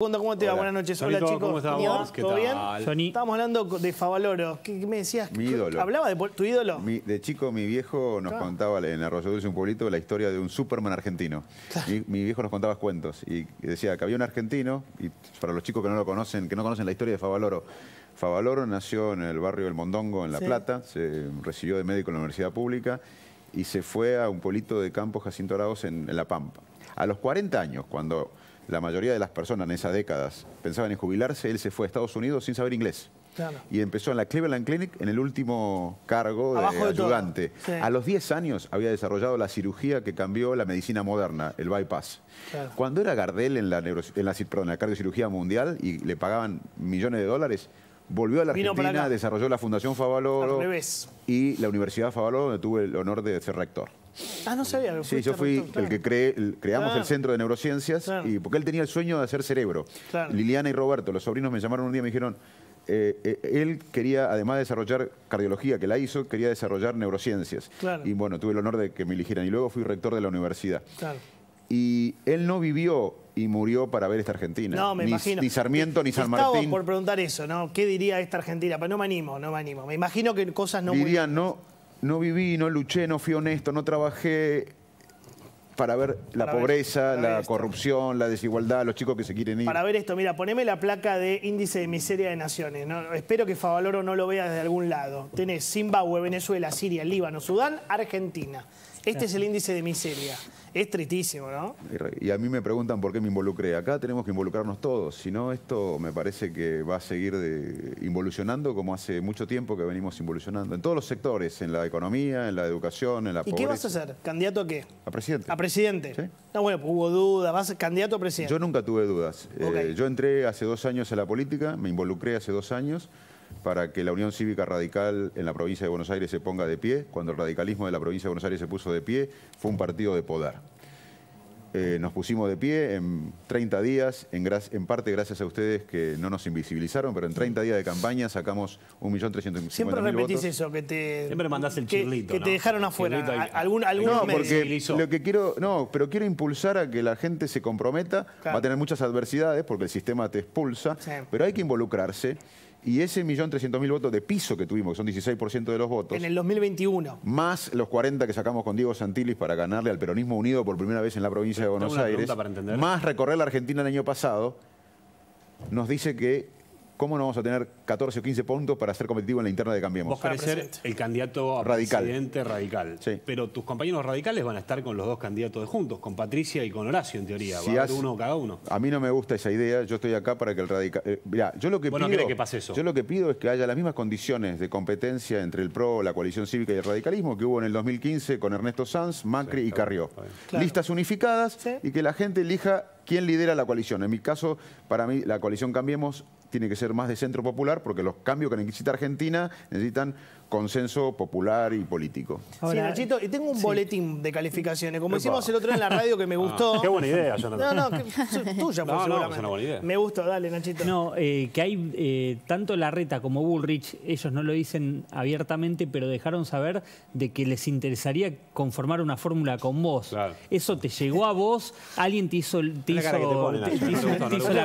¿Cómo te va? Buenas noches. Hola, chicos. ¿Cómo estamos? ¿Todo bien? Estábamos hablando de Favaloro. ¿Qué, me decías? Mi ídolo. ¿Hablaba de tu ídolo? de chico, mi viejo nos contaba en Arroyo Dulce, un pueblito, la historia de un Superman argentino. Y Mi, viejo nos contaba cuentos y decía que había un argentino, y para los chicos que no lo conocen, que no conocen la historia de Favaloro, Favaloro nació en el barrio del Mondongo, en La Plata, se recibió de médico en la Universidad Pública y se fue a un pueblito de Campos Jacinto Araos en La Pampa. A los 40 años, cuando la mayoría de las personas en esas décadas pensaban en jubilarse, él se fue a Estados Unidos sin saber inglés. Y empezó en la Cleveland Clinic en el último cargo de ayudante. A los 10 años había desarrollado la cirugía que cambió la medicina moderna, el bypass. Cuando era Gardel en la, en la, cardiocirugía mundial y le pagaban millones de dólares, volvió a la Argentina, desarrolló la Fundación Favaloro y la Universidad Favaloro, donde tuve el honor de ser rector. Ah, no sabía. sí, yo fui el que creamos el Centro de Neurociencias, y porque él tenía el sueño de hacer cerebro. Liliana y Roberto, los sobrinos, me llamaron un día y me dijeron, eh, eh, él quería, además de desarrollar cardiología, que la hizo, quería desarrollar neurociencias. Y bueno, tuve el honor de que me eligieran. Y luego fui rector de la universidad. Y él no vivió y murió para ver esta Argentina. No, me ni, imagino. Ni Sarmiento, ni San Martín. Estaba por preguntar eso, ¿no? ¿Qué diría esta Argentina? Pero no me animo, no me animo. Me imagino que cosas no... Diría, no, no viví, no luché, no fui honesto, no trabajé para ver la pobreza, la corrupción, la desigualdad, los chicos que se quieren ir. Para ver esto, mira, poneme la placa de índice de miseria de naciones. ¿no? Espero que Favaloro no lo vea desde algún lado. Tenés Zimbabue, Venezuela, Siria, Líbano, Sudán, Argentina. Este es el índice de miseria. Es tristísimo, ¿no? Y a mí me preguntan por qué me involucré. Acá tenemos que involucrarnos todos, si no esto me parece que va a seguir de, involucionando como hace mucho tiempo que venimos involucionando, en todos los sectores, en la economía, en la educación, en la pobreza. ¿Y qué vas a hacer? ¿Candidato a qué? A presidente. ¿A presidente? ¿Sí? No, bueno, pues, hubo dudas, candidato a presidente? Yo nunca tuve dudas. Eh, yo entré hace dos años a la política, me involucré hace dos años, para que la Unión Cívica Radical en la provincia de Buenos Aires se ponga de pie. Cuando el radicalismo de la provincia de Buenos Aires se puso de pie, fue un partido de poder. Eh, nos pusimos de pie en 30 días, en, parte gracias a ustedes que no nos invisibilizaron, pero en 30 días de campaña sacamos 1.350.000 Siempre repetís eso, que te... Siempre mandás el chirlito, Que, te dejaron afuera, algún, No, lo que quiero... No, pero quiero impulsar a que la gente se comprometa. Va a tener muchas adversidades porque el sistema te expulsa, pero hay que involucrarse. Y ese millón trescientos mil votos de piso que tuvimos, que son 16% de los votos. En el 2021. Más los 40 que sacamos con Diego Santillis para ganarle al Peronismo Unido por primera vez en la provincia de Buenos Aires. Más recorrer la Argentina el año pasado, nos dice que ¿Cómo no vamos a tener 14 o 15 puntos para ser competitivo en la interna de Cambiemos? Vos querés ser el candidato a radical. presidente radical. Pero tus compañeros radicales van a estar con los dos candidatos de juntos, con Patricia y con Horacio, en teoría. Va a uno cada uno. A mí no me gusta esa idea. Yo estoy acá para que el radical... Eh, yo lo que pido... eso? Yo lo que pido es que haya las mismas condiciones de competencia entre el PRO, la coalición cívica y el radicalismo que hubo en el 2015 con Ernesto Sanz, Macri y Carrió. Listas unificadas y que la gente elija quién lidera la coalición. En mi caso, para mí, la coalición Cambiemos tiene que ser más de centro popular porque los cambios que necesita Argentina necesitan consenso popular y político. sí, Nachito, y tengo un boletín de calificaciones, como decimos el otro día en la radio que me gustó. Ah, qué buena idea, No, no, que, tuya no, No, es una buena idea. Me gustó, dale, Nachito. No, eh, que hay eh, tanto tanto Reta como Bullrich, ellos no lo dicen abiertamente, pero dejaron saber de que les interesaría conformar una fórmula con vos. Eso te llegó a vos, alguien te hizo, te hizo, te te hizo la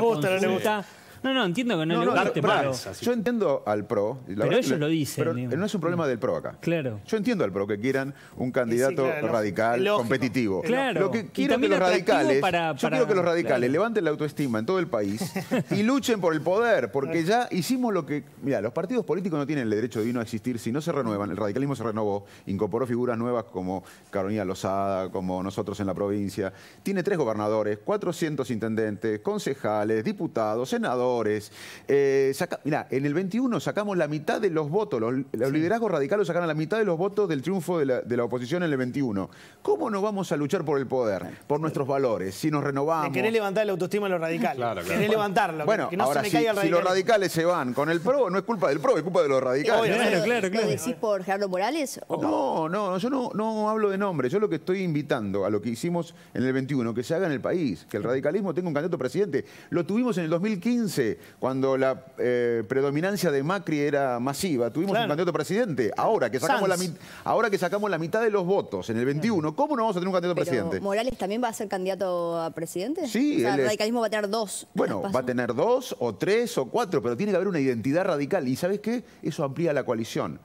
no, no, entiendo que no, le guste, pero, Yo entiendo al PRO. pero ellos lo dicen. Pero no es un problema del PRO acá. Claro. Yo entiendo al PRO que quieran un candidato radical, competitivo. Claro. Lo que quiero que los radicales, yo quiero que los radicales levanten la autoestima en todo el país y luchen por el poder, porque ya hicimos lo que... Mira, los partidos políticos no tienen el derecho de a existir si no se renuevan. El radicalismo se renovó, incorporó figuras nuevas como Carolina Lozada, como nosotros en la provincia. Tiene tres gobernadores, 400 intendentes, concejales, diputados, senadores eh, en el 21 sacamos la mitad de los votos, los, liderazgos radicales sacaron la mitad de los votos del triunfo de la, oposición en el 21. ¿Cómo no vamos a luchar por el poder, por nuestros valores, si nos renovamos? Le querés levantar la autoestima de los radicales. Claro, claro. Querés levantarlo. Bueno, que no se me si, caiga el si los radicales se van con el PRO, no es culpa del PRO, es culpa de los radicales. ¿Lo decís por Gerardo Morales? No, no, yo no, hablo de nombre Yo lo que estoy invitando a lo que hicimos en el 21, que se haga en el país, que el radicalismo tenga un candidato presidente. Lo tuvimos en el 2015 cuando la eh, predominancia de Macri era masiva, tuvimos un candidato a presidente. Ahora que, sacamos la, mitad de los votos en el 21, ¿cómo no vamos a tener un candidato a presidente? ¿Morales también va a ser candidato a presidente? Sí. O sea, el radicalismo va a tener dos. Bueno, va a tener dos o tres o cuatro, pero tiene que haber una identidad radical. ¿Y sabes qué? Eso amplía la coalición.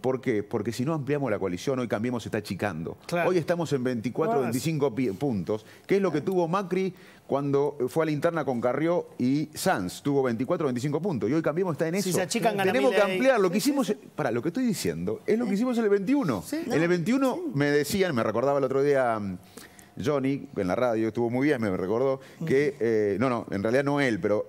¿Por qué? Porque si no ampliamos la coalición, hoy Cambiemos está achicando. Hoy estamos en 24, 25 puntos, que es lo que tuvo Macri cuando fue a la interna con Carrió y Sanz. Tuvo 24, 25 puntos. Y hoy Cambiemos está en eso. Si Tenemos que ampliar lo que hicimos... Para, lo que estoy diciendo es lo que ¿Eh? hicimos en el 21. en el 21 me decían, me recordaba el otro día... Johnny, en la radio, estuvo muy bien, me recordó, que, eh, no, no, en realidad no él, pero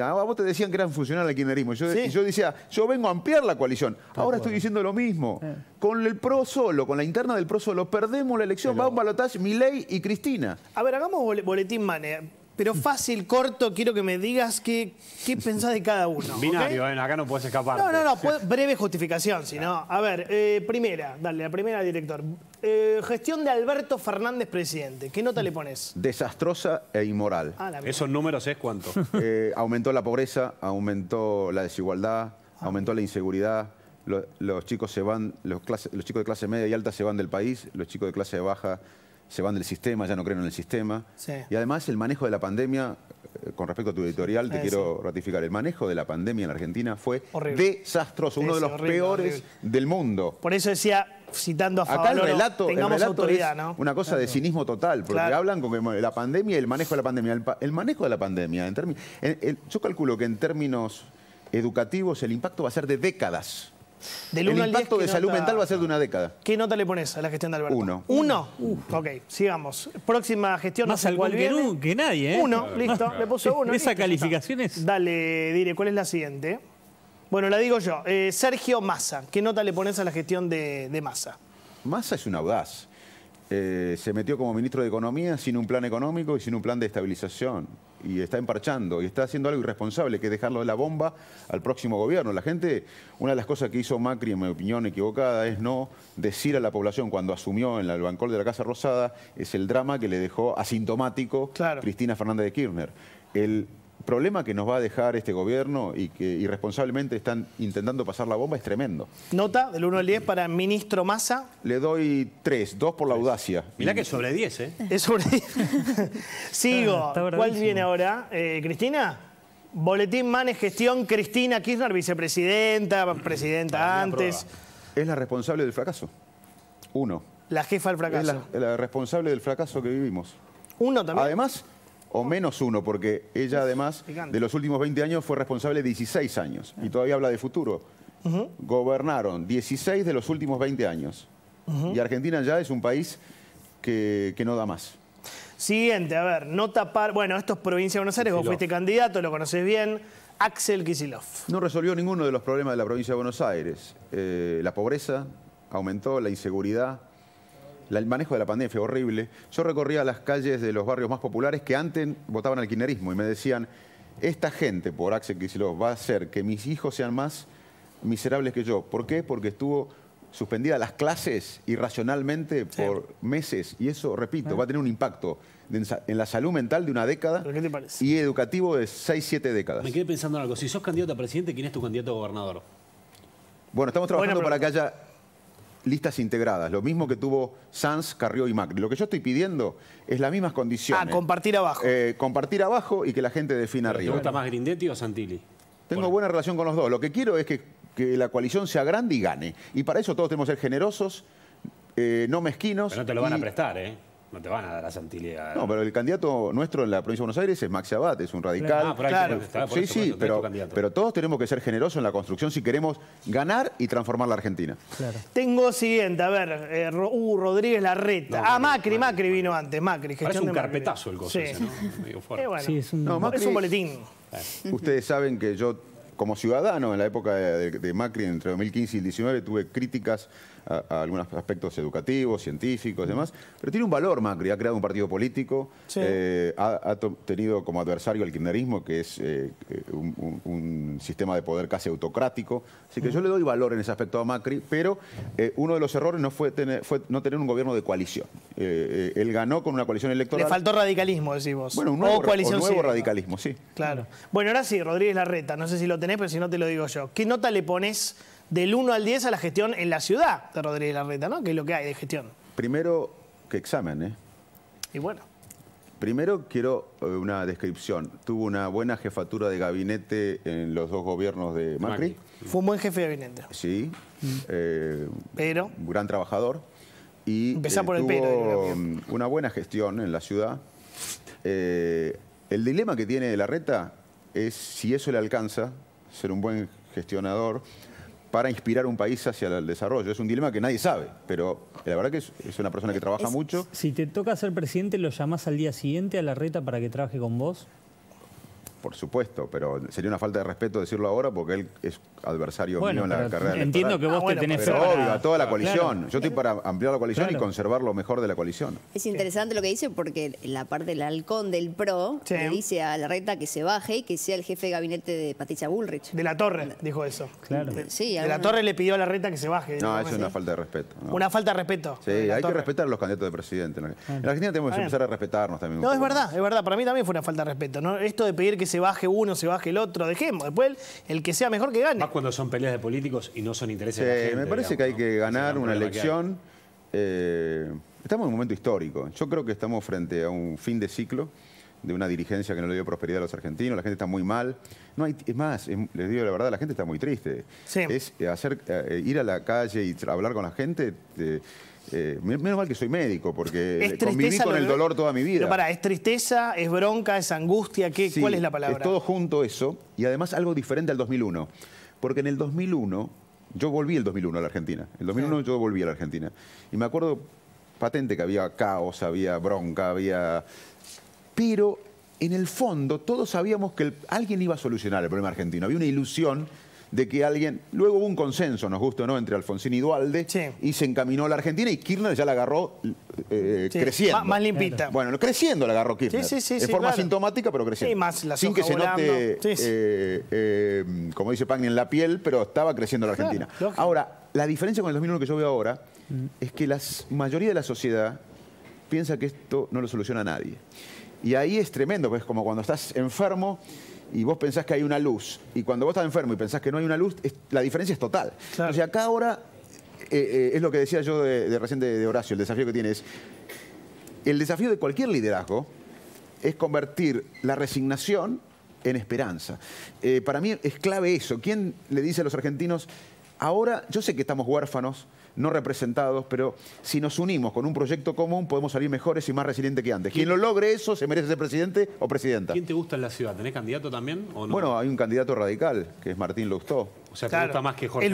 a ah, vos te decían que eran funcional al kirchnerismo. Yo, yo decía, yo vengo a ampliar la coalición. Ahora estoy diciendo lo mismo. Eh. Con el PRO solo, con la interna del PRO solo, perdemos la elección, vamos va un balotaje Milei y Cristina. A ver, hagamos boletín manera pero mm. fácil, corto, quiero que me digas qué, pensás de cada uno. Binario, eh, acá no puedes escapar. No, no, no, breve justificación, si no. A ver, eh, primera, dale, la primera, director. Eh, gestión de Alberto Fernández, presidente. ¿Qué nota le pones? Desastrosa e inmoral. Ah, ¿Esos números es cuánto? aumentó la pobreza, aumentó la desigualdad, ah. aumentó la inseguridad, los, chicos se van, los, chicos de clase media y alta se van del país, los chicos de clase baja se van del sistema, ya no creen en el sistema. Y además el manejo de la pandemia, eh, con respecto a tu editorial, te quiero ratificar, el manejo de la pandemia en la Argentina fue desastroso, uno de los peores del mundo. Por eso decía, citando a Favaloro, Una cosa de cinismo total, porque hablan con la pandemia y el manejo de la pandemia. El, manejo de la pandemia, en, yo calculo que en términos educativos el impacto va a ser de décadas. Del el impacto de salud mental va a ser de una década. ¿Qué nota le pones a la gestión de Alberto? Uno. ¿Uno? Uh. Ok, sigamos. Próxima gestión. Más no sé que, nadie, ¿eh? Uno, listo. Le puso uno. Esa calificación Dale, Diré, ¿cuál es la siguiente? Bueno, la digo yo. Eh, Sergio Massa. ¿Qué nota le pones a la gestión de Massa? Massa es un audaz. Eh, se metió como ministro de Economía sin un plan económico y sin un plan de estabilización. Y está emparchando y está haciendo algo irresponsable, que es dejarlo de la bomba al próximo gobierno. La gente, una de las cosas que hizo Macri, en mi opinión equivocada, es no decir a la población cuando asumió en el bancol de la Casa Rosada, es el drama que le dejó asintomático Cristina Fernández de Kirchner. El problema que nos va a dejar este gobierno y que irresponsablemente están intentando pasar la bomba es tremendo. Nota del 1 al 10 para ministro Massa. Le doy 3, 2 por la audacia. Mirá que es sobre 10, ¿eh? Es sobre 10. Sigo. ¿Cuál viene ahora? Eh, ¿Cristina? Boletín Manes, gestión Cristina Kirchner, vicepresidenta, presidenta antes. Es la responsable del fracaso. Uno. La jefa del fracaso. Es la responsable del fracaso que vivimos. Uno también. Además, o menos uno, porque ella además de los últimos 20 años fue responsable 16 años y todavía habla de futuro. Gobernaron 16 de los últimos 20 años y Argentina ya es un país que, no da más. Siguiente, a ver, no tapar. Bueno, esto es provincia de Buenos Aires, vos fuiste candidato, lo conocés bien. Axel Kicillof. No resolvió ninguno de los problemas de la provincia de Buenos Aires. Eh, la pobreza aumentó, la inseguridad, el manejo de la pandemia fue horrible. Yo recorría las calles de los barrios más populares que antes votaban al kirchnerismo y me decían, esta gente por Axel Kicillof va a hacer que mis hijos sean más miserables que yo. ¿Por qué? Porque estuvo suspendida las clases irracionalmente por meses y eso, repito, va a tener un impacto en la salud mental de una década y educativo de seis, siete décadas. Me quedé pensando en algo. Si sos candidato a presidente, ¿quién es tu candidato a gobernador? Bueno, estamos trabajando para que haya listas integradas, lo mismo que tuvo Sanz, Carrió y Macri. Lo que yo estoy pidiendo es las mismas condiciones. Ah, compartir abajo. Eh, compartir abajo y que la gente defina arriba. ¿Te gusta más Grindetti o Santilli? Tengo buena relación con los dos. Lo que quiero es que, la coalición sea grande y gane. Y para eso todos tenemos que ser generosos, eh, no mezquinos. Pero no te lo van a prestar, ¿eh? No te van a dar la santilidad. No, pero el candidato nuestro en la provincia de Buenos Aires es Maxi Abad, es un radical. Ah, claro. sí, sí, pero, todos tenemos que ser generosos en la construcción si queremos ganar y transformar la Argentina. Tengo siguiente, a ver, eh, uh, Rodríguez Larreta. ah, Macri, Macri, vino antes, Macri. es un carpetazo el coso ¿no? es, un... boletín. Ustedes saben que yo como ciudadano en la época de, Macri entre 2015 y 2019, tuve críticas a, algunos aspectos educativos, científicos y demás, pero tiene un valor Macri, ha creado un partido político, eh, ha, tenido como adversario el kirchnerismo, que es eh, un, sistema de poder casi autocrático, así que yo le doy valor en ese aspecto a Macri, pero eh, uno de los errores no fue, tener, no tener un gobierno de coalición. él ganó con una coalición electoral. Le faltó radicalismo, decimos. Bueno, un nuevo, radicalismo, sí. Claro. Bueno, ahora sí, Rodríguez Larreta, no sé si lo tenés, pero si no te lo digo yo. ¿Qué nota le pones del 1 al 10 a la gestión en la ciudad de Rodríguez Larreta, ¿no? Que es lo que hay de gestión. Primero, que examen, ¿eh? Y bueno. Primero quiero eh, una descripción. Tuvo una buena jefatura de gabinete en los dos gobiernos de Macri. Fue un buen jefe de gabinete. Sí. Mm. Eh, pero. Un gran trabajador. Y eh, por el tuvo una buena gestión en la ciudad. el dilema que tiene la reta es si eso le alcanza, ser un buen gestionador, para inspirar un país hacia el desarrollo. Es un dilema que nadie sabe, pero la verdad que es, una persona que trabaja mucho. Si te toca ser presidente, ¿lo llamás al día siguiente a la reta para que trabaje con vos? por supuesto, pero sería una falta de respeto decirlo ahora porque él es adversario mío en la carrera Entiendo que vos ah, tenés pero a toda la coalición. Yo estoy para ampliar la coalición y conservar lo mejor de la coalición. Es interesante lo que dice porque la parte del halcón del PRO le dice a la reta que se baje y que sea el jefe de gabinete de Patricia Bullrich. De la Torre dijo eso. Claro. De, la Torre le pidió a la reta que se baje. No, es una falta de respeto. Una falta de respeto. Sí, hay que respetar a los candidatos de presidente. En la Argentina tenemos que empezar a respetarnos también. No, es verdad, es verdad. Para mí también fue una falta de respeto. ¿no? Esto de pedir que se baje uno, se baje el otro, dejemos. Después el, que sea mejor que gane. Más cuando son peleas de políticos y no son intereses de la gente. Me parece que hay que ganar una elección. Eh, estamos en un momento histórico. Yo creo que estamos frente a un fin de ciclo de una dirigencia que no le dio prosperidad a los argentinos, la gente está muy mal. No hay, es más, les digo la verdad, la gente está muy triste. Es hacer, eh, ir a la calle y hablar con la gente, eh, eh, menos mal que soy médico, porque conviví con el dolor toda mi vida. Pero para, ¿es tristeza, es bronca, es angustia? ¿qué, ¿Cuál es la palabra? Es todo junto eso, y además algo diferente al 2001. Porque en el 2001, yo volví el 2001 a la Argentina. En El 2001 yo volví a la Argentina. Y me acuerdo patente que había caos, había bronca, había... Pero en el fondo todos sabíamos que alguien iba a solucionar el problema argentino. Había una ilusión de que alguien... Luego hubo un consenso, nos gusta o no, entre Alfonsín y Dualde, y se encaminó a la Argentina y Kirchner ya la agarró eh, eh, creciendo. más limpita. Bueno, creciendo la agarró Kirchner. Sí, sí, sí. De forma sintomática, pero creciendo. Sí, más la Sin que se note, eh, como dice Pagni, en la piel, pero estaba creciendo la Argentina. ahora, la diferencia con el 2001 que yo veo ahora es que la mayoría de la sociedad piensa que esto no lo soluciona a nadie. Y ahí es tremendo, es pues, como cuando estás enfermo y vos pensás que hay una luz, y cuando vos estás enfermo y pensás que no hay una luz, la diferencia es total. O sea, acá ahora eh, eh, es lo que decía yo de, reciente de, Horacio, el desafío que tiene es, el desafío de cualquier liderazgo es convertir la resignación en esperanza. Eh, para mí es clave eso. ¿Quién le dice a los argentinos, ahora yo sé que estamos huérfanos, no representados, pero si nos unimos con un proyecto común podemos salir mejores y más resilientes que antes. Quien lo logre eso se merece ser presidente o presidenta. ¿Quién te gusta en la ciudad? ¿Tenés candidato también o no? Bueno, hay un candidato radical, que es Martín Lustó. O sea, te gusta más que Jorge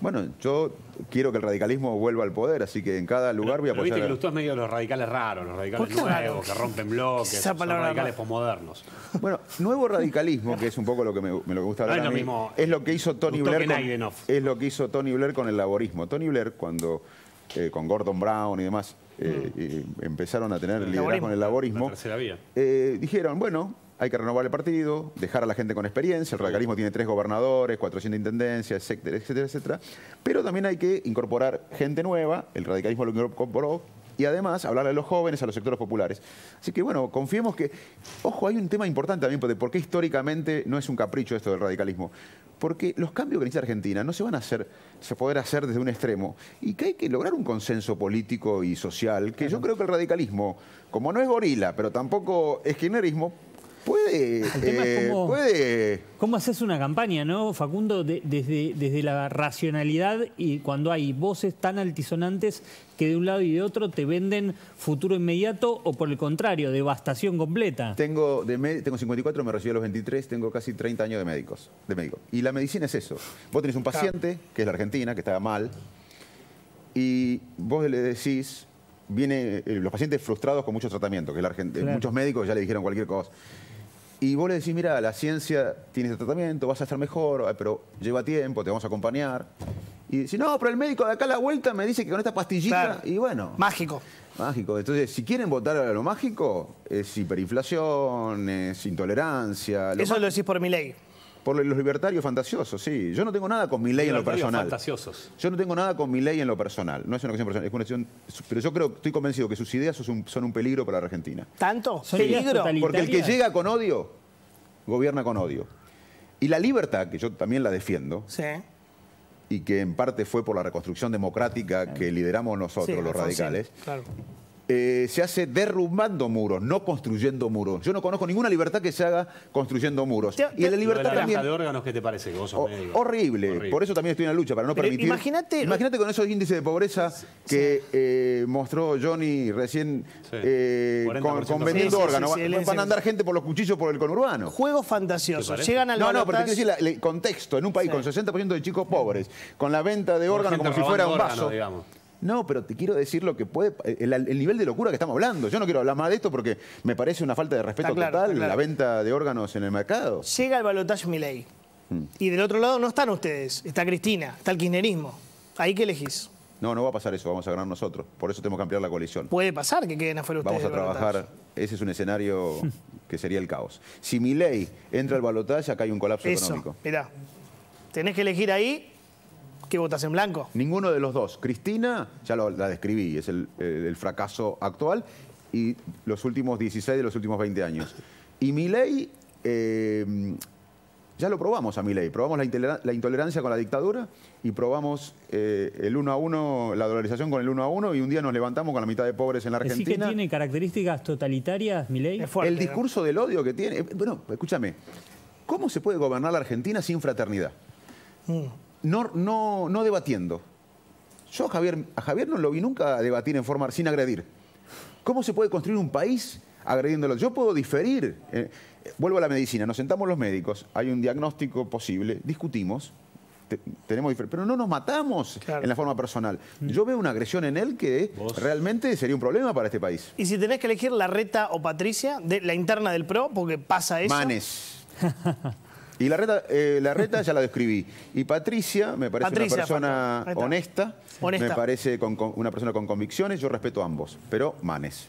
bueno, yo quiero que el radicalismo vuelva al poder, así que en cada lugar voy a apoyar... Pero viste que medio los radicales raros, los radicales nuevos, que rompen bloques, Esa son radicales posmodernos. Bueno, nuevo radicalismo, que es un poco lo que me, gusta hablar es, lo es lo que hizo Tony Blair con, es lo que hizo Tony Blair con el laborismo. Tony Blair, cuando eh, con Gordon Brown y demás, eh, mm. eh, empezaron a tener el liderazgo en el laborismo, dijeron, bueno hay que renovar el partido, dejar a la gente con experiencia, el radicalismo tiene tres gobernadores, 400 intendencias, etcétera, etcétera, etcétera, pero también hay que incorporar gente nueva, el radicalismo lo incorporó, y además hablarle a los jóvenes, a los sectores populares. Así que bueno, confiemos que, ojo, hay un tema importante también, porque por históricamente no es un capricho esto del radicalismo. Porque los cambios que necesita Argentina no se van a hacer, se poder hacer desde un extremo. Y que hay que lograr un consenso político y social, que yo creo que el radicalismo, como no es gorila, pero tampoco es kirchnerismo, puede... Eh, cómo, cómo, haces una campaña, ¿no, Facundo? desde, la racionalidad y cuando hay voces tan altisonantes que de un lado y de otro te venden futuro inmediato o por el contrario, devastación completa. Tengo, 54, me recibí a los 23, tengo casi 30 años de médicos, de médico. Y la medicina es eso. Vos tenés un paciente, que es la Argentina, que está mal, y vos le decís, viene eh, los pacientes frustrados con muchos tratamientos, que la, muchos médicos ya le dijeron cualquier cosa. Y vos le decís, mira, la ciencia tiene este tratamiento, vas a estar mejor, pero lleva tiempo, te vamos a acompañar. Y decís, no, pero el médico de acá a la vuelta me dice que con esta pastillita, y bueno. Mágico. Mágico. Entonces, si quieren votar a lo mágico, es hiperinflación, es intolerancia. Eso lo decís por mi ley. Por los libertarios fantasiosos, sí. Yo no tengo nada con mi ley en lo personal. fantasiosos. Yo no tengo nada con mi ley en lo personal. No es una cuestión personal, es una cuestión... Pero yo creo, estoy convencido que sus ideas son un, peligro para la Argentina. ¿Tanto? ¿Peligro? Porque el que llega con odio, gobierna con odio. Y la libertad, que yo también la defiendo, y que en parte fue por la reconstrucción democrática que lideramos nosotros, los radicales, claro. Eh, se hace derrumbando muros, no construyendo muros. Yo no conozco ninguna libertad que se haga construyendo muros. y la libertad de órganos qué te parece? horrible. Por eso también estoy en la lucha, para no permitir... Imagínate con esos índices de pobreza que eh, mostró Johnny recién eh, con, vendiendo órganos. Van a andar gente por los cuchillos por el conurbano. Juegos fantasiosos. Llegan al No, no, pero te quiero decir el contexto. En un país con 60% de chicos pobres, con la venta de órganos como si fuera un vaso. No, pero te quiero decir lo que puede. El, nivel de locura que estamos hablando. Yo no quiero hablar más de esto porque me parece una falta de respeto total la venta de órganos en el mercado. Llega el balotaje Milei. ley. Mm. Y del otro lado no están ustedes. Está Cristina, está el kirchnerismo. ¿Ahí que elegís? No, no va a pasar eso, vamos a ganar nosotros. Por eso tenemos que ampliar la coalición. Puede pasar que queden afuera ustedes. Vamos a trabajar, ese es un escenario que sería el caos. Si mi ley entra al balotaje, acá hay un colapso económico. Mirá, tenés que elegir ahí ¿Qué votas en blanco? Ninguno de los dos. Cristina, ya la describí, es eh, el, fracaso actual, y los últimos 16 de los últimos 20 años. Y Milei, eh, ya lo probamos a Milei, probamos la, intolerancia con la dictadura y probamos eh, el uno a uno, la dolarización con el uno a uno, y un día nos levantamos con la mitad de pobres en la Argentina. ¿Sí que tiene características totalitarias Milei? El discurso del odio que tiene. Eh, bueno, escúchame, ¿cómo se puede gobernar la Argentina sin fraternidad? Mm no, no, debatiendo. Yo a Javier, Javier no lo vi nunca debatir en forma sin agredir. ¿Cómo se puede construir un país agrediéndolo? Yo puedo diferir. Eh, eh, vuelvo a la medicina, nos sentamos los médicos, hay un diagnóstico posible, discutimos, tenemos pero no nos matamos en la forma personal. Mm. Yo veo una agresión en él que realmente sería un problema para este país. Y si tenés que elegir la reta o Patricia, la interna del PRO, porque pasa eso. Manes. Y eh, la reta, ya la describí. Y Patricia me parece una persona honesta, me parece una persona con convicciones, yo respeto a ambos, pero manes.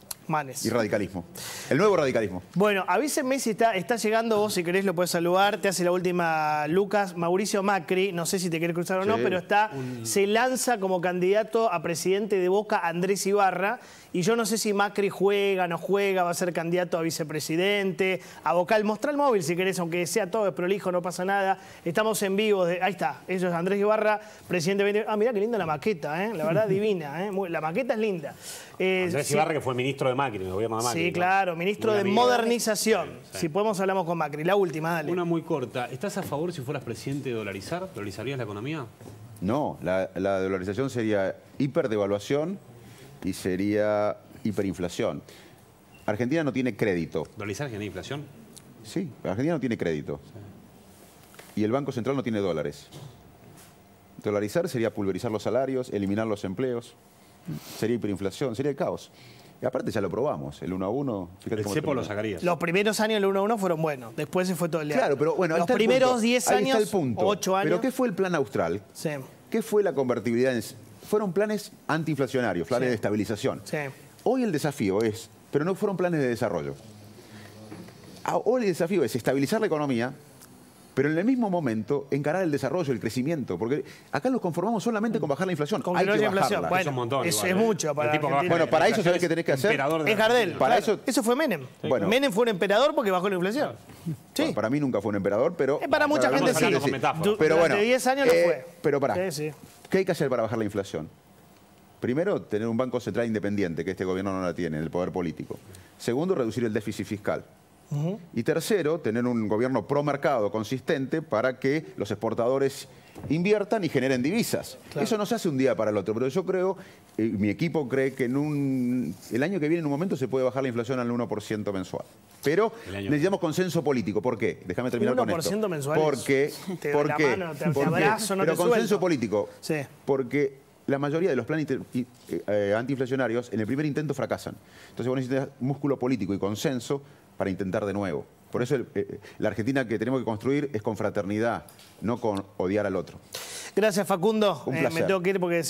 Y radicalismo. El nuevo radicalismo. Bueno, avísenme si está, está llegando vos, si querés lo puedes saludar. Te hace la última Lucas. Mauricio Macri, no sé si te quiere cruzar o no, pero está, se lanza como candidato a presidente de Boca Andrés Ibarra. Y yo no sé si Macri juega, no juega, va a ser candidato a vicepresidente, a vocal. Mostrá el móvil si querés, aunque sea todo es prolijo, no pasa nada. Estamos en vivo. ahí está, ellos es Andrés Ibarra, presidente Ah, mirá qué linda la maqueta, ¿eh? la verdad divina. ¿eh? la maqueta es linda. Eh, Andrés Ibarra, que fue ministro de Macri, me voy a llamar Macri. Sí, claro, ministro de modernización. Si podemos, hablamos con Macri. La última, dale. Una muy corta. ¿Estás a favor, si fueras presidente, de dolarizar? ¿Dolarizarías la economía? No, la, la dolarización sería hiperdevaluación y sería hiperinflación. Argentina no tiene crédito. ¿Dolarizar genera inflación? Sí, Argentina no tiene crédito. Y el Banco Central no tiene dólares. Dolarizar sería pulverizar los salarios, eliminar los empleos. Sería hiperinflación, sería el caos. Y aparte ya lo probamos, el 1 a 1. el lo sacarías. Los primeros años del 1 a 1 fueron buenos, después se fue todo el día. Claro, pero bueno, los primeros 10 años, 8 años. Pero ¿qué fue el plan austral? Sí. ¿Qué fue la convertibilidad? Fueron planes antiinflacionarios, planes de estabilización. Hoy el desafío es, pero no fueron planes de desarrollo. Ah, hoy el desafío es estabilizar la economía, pero en el mismo momento encarar el desarrollo, el crecimiento, porque acá nos conformamos solamente con bajar la inflación. Hay que inflación. es Eso es ¿eh? mucho para Bueno, para eso sabes que tenés que hacer. Es Jardel. eso... fue Menem. Menem fue un emperador porque bajó la inflación. para mí nunca fue un emperador, pero... para mucha gente sí. Pero bueno, 10 años eh, Pero ¿qué hay que hacer para bajar la inflación? Primero, tener un banco central independiente, que este gobierno no la tiene, el poder político. Segundo, reducir el déficit fiscal. Y tercero, tener un gobierno pro consistente para que los exportadores inviertan y generen divisas. Eso no se hace un día para el otro, pero yo creo, eh, mi equipo cree que en un, el año que viene en un momento se puede bajar la inflación al 1% mensual. Pero necesitamos consenso político. ¿Por qué? Déjame terminar con esto. 1% mensual. Porque, te porque, pero consenso político. Sí. Porque la mayoría de los planes eh, eh, antiinflacionarios en el primer intento fracasan. Entonces vos necesitas músculo político y consenso para intentar de nuevo. Por eso eh, la Argentina que tenemos que construir es con fraternidad, no con odiar al otro. Gracias, Facundo. Un eh, placer. me tengo que